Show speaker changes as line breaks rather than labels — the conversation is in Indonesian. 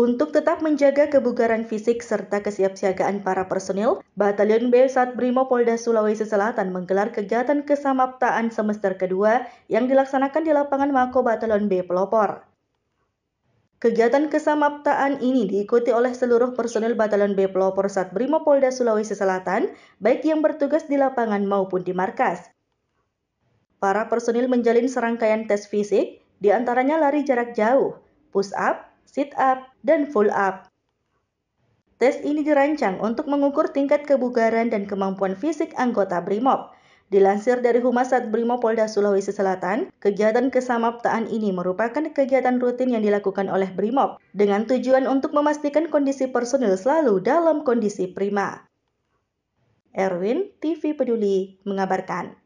Untuk tetap menjaga kebugaran fisik serta kesiapsiagaan para personil, Batalion B Sat Brimopolda Sulawesi Selatan menggelar kegiatan kesamaptaan semester kedua yang dilaksanakan di lapangan Mako Batalion B Pelopor. Kegiatan kesamaptaan ini diikuti oleh seluruh personil Batalion B Pelopor Sat Brimopolda Sulawesi Selatan, baik yang bertugas di lapangan maupun di markas. Para personil menjalin serangkaian tes fisik, diantaranya lari jarak jauh, push up, sit up, dan full up. Tes ini dirancang untuk mengukur tingkat kebugaran dan kemampuan fisik anggota BRIMOB. Dilansir dari Humas Sat BRIMOB Polda Sulawesi Selatan, kegiatan kesamaptaan ini merupakan kegiatan rutin yang dilakukan oleh BRIMOB dengan tujuan untuk memastikan kondisi personil selalu dalam kondisi prima. Erwin, TV Peduli, mengabarkan.